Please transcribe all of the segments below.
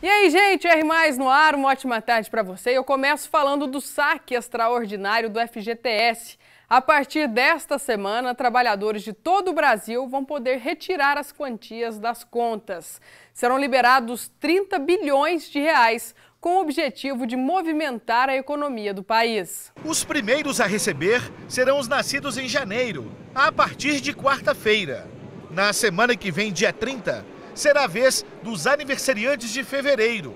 E aí, gente, R Mais no ar, uma ótima tarde para você. Eu começo falando do saque extraordinário do FGTS. A partir desta semana, trabalhadores de todo o Brasil vão poder retirar as quantias das contas. Serão liberados 30 bilhões de reais com o objetivo de movimentar a economia do país. Os primeiros a receber serão os nascidos em janeiro, a partir de quarta-feira. Na semana que vem, dia 30, será a vez dos aniversariantes de fevereiro.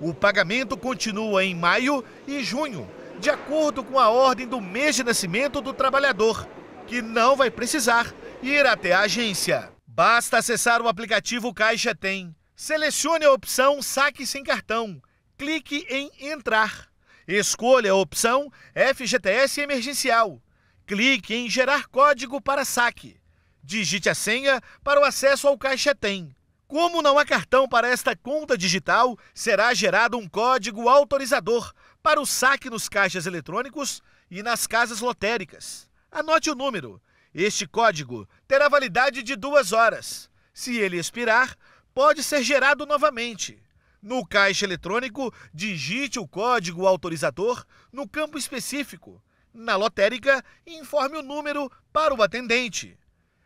O pagamento continua em maio e junho, de acordo com a ordem do mês de nascimento do trabalhador, que não vai precisar ir até a agência. Basta acessar o aplicativo Caixa Tem. Selecione a opção Saque sem cartão. Clique em Entrar. Escolha a opção FGTS emergencial. Clique em Gerar código para saque. Digite a senha para o acesso ao Caixa Tem. Como não há cartão para esta conta digital, será gerado um código autorizador para o saque nos caixas eletrônicos e nas casas lotéricas. Anote o número. Este código terá validade de duas horas. Se ele expirar, pode ser gerado novamente. No caixa eletrônico, digite o código autorizador no campo específico. Na lotérica, informe o número para o atendente.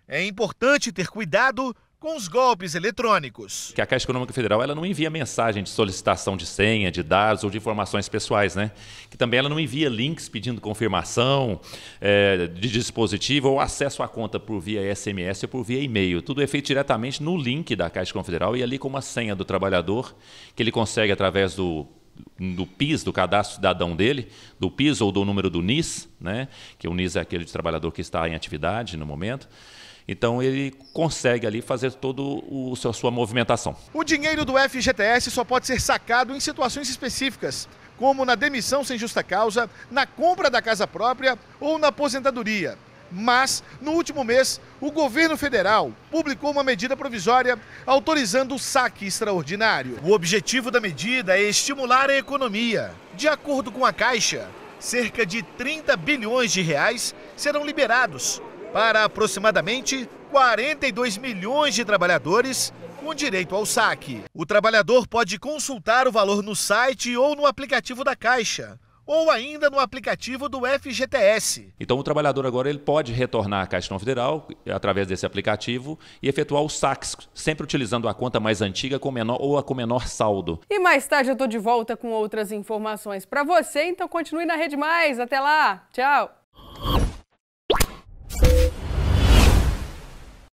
É importante ter cuidado com os golpes eletrônicos. Que a Caixa Econômica Federal ela não envia mensagem de solicitação de senha, de dados ou de informações pessoais, né? Que também ela não envia links pedindo confirmação é, de dispositivo ou acesso à conta por via SMS ou por via e-mail. Tudo é feito diretamente no link da Caixa Econômica Federal e ali com uma senha do trabalhador que ele consegue através do do PIS, do cadastro cidadão dele, do PIS ou do número do NIS, né? que o NIS é aquele de trabalhador que está em atividade no momento. Então ele consegue ali fazer toda a sua movimentação. O dinheiro do FGTS só pode ser sacado em situações específicas, como na demissão sem justa causa, na compra da casa própria ou na aposentadoria. Mas, no último mês, o governo federal publicou uma medida provisória autorizando o saque extraordinário. O objetivo da medida é estimular a economia. De acordo com a Caixa, cerca de 30 bilhões de reais serão liberados para aproximadamente 42 milhões de trabalhadores com direito ao saque. O trabalhador pode consultar o valor no site ou no aplicativo da Caixa ou ainda no aplicativo do FGTS. Então o trabalhador agora ele pode retornar à Caixa Não Federal através desse aplicativo e efetuar o saques, sempre utilizando a conta mais antiga com menor ou a com menor saldo. E mais tarde eu estou de volta com outras informações para você, então continue na Rede Mais. Até lá. Tchau.